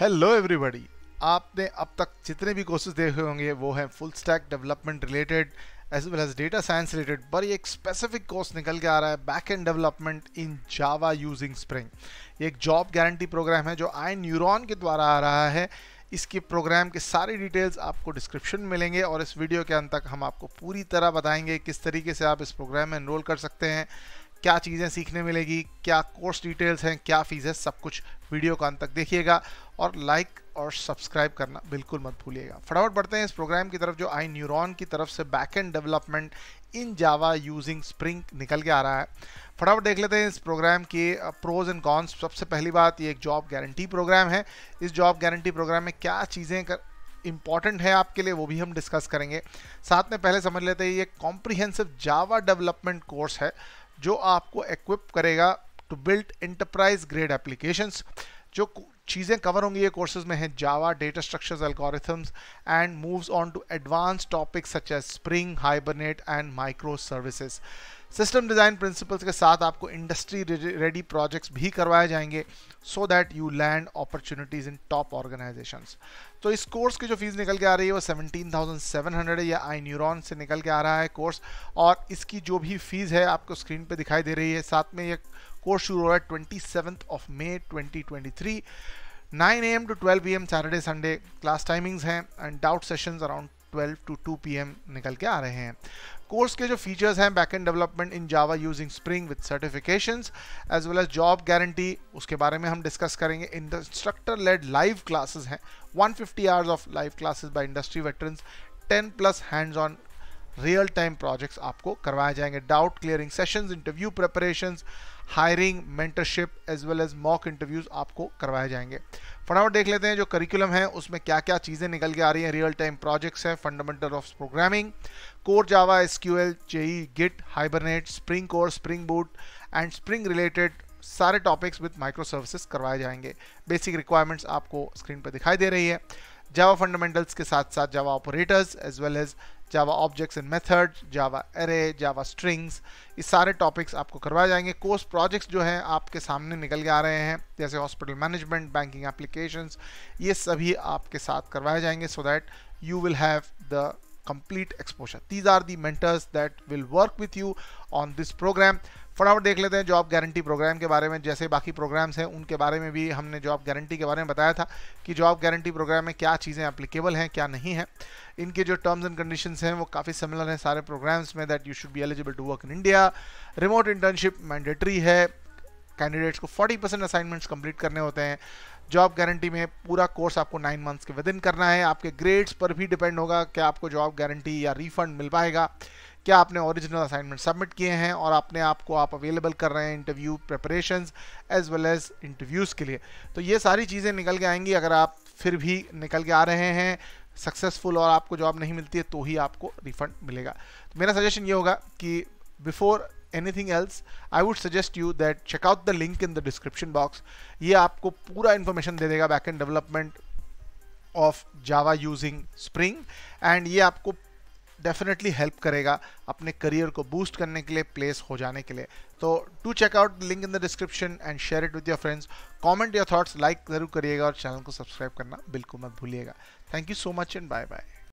hello everybody आपने अब तक जितने भी कोर्सेज देखे होंगे वो हैं full stack development related as well as data science related पर एक स्पेसिफिक कोर्स निकल के आ रहा है back end development in Java using spring एक जॉब गारंटी प्रोग्राम है जो आई न्यूरोन के द्वारा आ रहा है इसके प्रोग्राम के सारी डिटेल्स आपको डिस्क्रिप्शन में मिलेंगे और इस वीडियो के अंत तक हम आपको पूरी तरह बताएंगे किस तरीके से आप इस प्रोग्राम में एनरोल कर सकते हैं क्या चीज़ें सीखने मिलेगी क्या कोर्स डिटेल्स हैं क्या फ़ीस है सब कुछ वीडियो का अंत तक देखिएगा और लाइक और सब्सक्राइब करना बिल्कुल मत भूलिएगा फटाफट बढ़ते हैं इस प्रोग्राम की तरफ जो आई न्यूरॉन की तरफ से back end development in Java using spring निकल के आ रहा है फटाफट देख लेते हैं इस प्रोग्राम के प्रोज एंड कॉन्स सबसे पहली बात ये एक जॉब गारंटी प्रोग्राम है इस जॉब गारंटी प्रोग्राम में क्या चीज़ें कर इंपॉर्टेंट है आपके लिए वो भी हम डिस्कस करेंगे साथ में पहले समझ लेते हैं ये कॉम्प्रिहेंसिव जावा डेवलपमेंट कोर्स है जो आपको इक्विप करेगा to build enterprise grade applications जो चीज़ें कवर होंगी ये कोर्सेज में हैं Java data structures algorithms and moves on to advance topics such as spring hibernate and micro services system design principles के साथ आपको इंडस्ट्री रेडी प्रोजेक्ट्स भी करवाए जाएंगे so that you land opportunities in top organizations तो इस course की जो फीस निकल के आ रही है वो 17,700 थाउजेंड या आई न्यूरोन से निकल के आ रहा है कोर्स और इसकी जो भी फीस है आपको स्क्रीन पे दिखाई दे रही है साथ में ये कोर्स शुरू हो रहा है twenty of May nine A M to twelve P Saturday Sunday class timings हैं and doubt sessions around 12 to 2 P निकल के आ रहे हैं कोर्स के जो फीचर्स हैं back end development in Java using spring with certification as well as job guarantee उसके बारे में हम डिस्कस करेंगे इंस्ट्रक्टर लेड लाइव क्लासेस हैं 150 hours of live classes by industry veterans 10 plus hands on real time projects आपको करवाए जाएंगे doubt clearing sessions interview preparations hiring mentorship as well as mock interviews आपको करवाए जाएंगे फटाफट देख लेते हैं जो करिकुलम है उसमें क्या क्या चीज़ें निकल के आ रही हैं रियल टाइम प्रोजेक्ट्स हैं fundamental of programming core Java S Q L JEE git hibernate spring core spring boot and spring related सारे टॉपिक्स विद माइक्रो सर्विसेज करवाए जाएंगे बेसिक रिक्वायरमेंट्स आपको स्क्रीन पर दिखाई दे रही है जावा फंडामेंटल्स के साथ साथ Java operators as well as Java objects and method Java array Java strings ये सारे टॉपिक्स आपको करवाए जाएंगे कोर्स प्रोजेक्ट्स जो हैं आपके सामने निकल के आ रहे हैं जैसे हॉस्पिटल मैनेजमेंट बैंकिंग एप्लीकेशन ये सभी आपके साथ करवाए जाएंगे so that you will have the complete exposure these are the mentors that will work with you on this program फटाफट देख लेते हैं जॉब गारंटी प्रोग्राम के बारे में जैसे बाकी प्रोग्राम्स हैं उनके बारे में भी हमने जॉब गारंटी के बारे में बताया था कि जॉब गारंटी प्रोग्राम में क्या चीज़ें अप्लीकेबल हैं क्या नहीं है इनके जो टर्म्स एंड कंडीशंस हैं वो काफ़ी सिमिलर हैं सारे प्रोग्राम्स में that you should be eligible to work in India remote internship mandatory है कैंडिडेट्स को फोर्टी परसेंट असाइनमेंट्स कंप्लीट करने होते हैं जॉब गारंटी में पूरा कोर्स आपको नाइन मंथ्स के विद इन करना है आपके ग्रेड्स पर भी डिपेंड होगा कि आपको जॉब गारंटी या रिफंड मिल पाएगा क्या आपने ओरिजिनल असाइनमेंट सबमिट किए हैं और अपने आप को आप अवेलेबल कर रहे हैं interview preparation as well as interviews के लिए तो ये सारी चीज़ें निकल के आएंगी अगर आप फिर भी निकल के आ रहे हैं सक्सेसफुल और आपको जॉब नहीं मिलती है तो ही आपको रिफंड मिलेगा तो मेरा सजेशन ये होगा कि before anything else I would suggest you that check out the link in the description box ये आपको पूरा इन्फॉर्मेशन दे देगा back end development of Java using Spring and ये आपको डेफिनेटली हेल्प करेगा अपने करियर को बूस्ट करने के लिए प्लेस हो जाने के लिए तो to check out link in the description and share it with your friends comment your thoughts like जरूर करिएगा और चैनल को सब्सक्राइब करना बिल्कुल मत भूलिएगा thank you so much and bye bye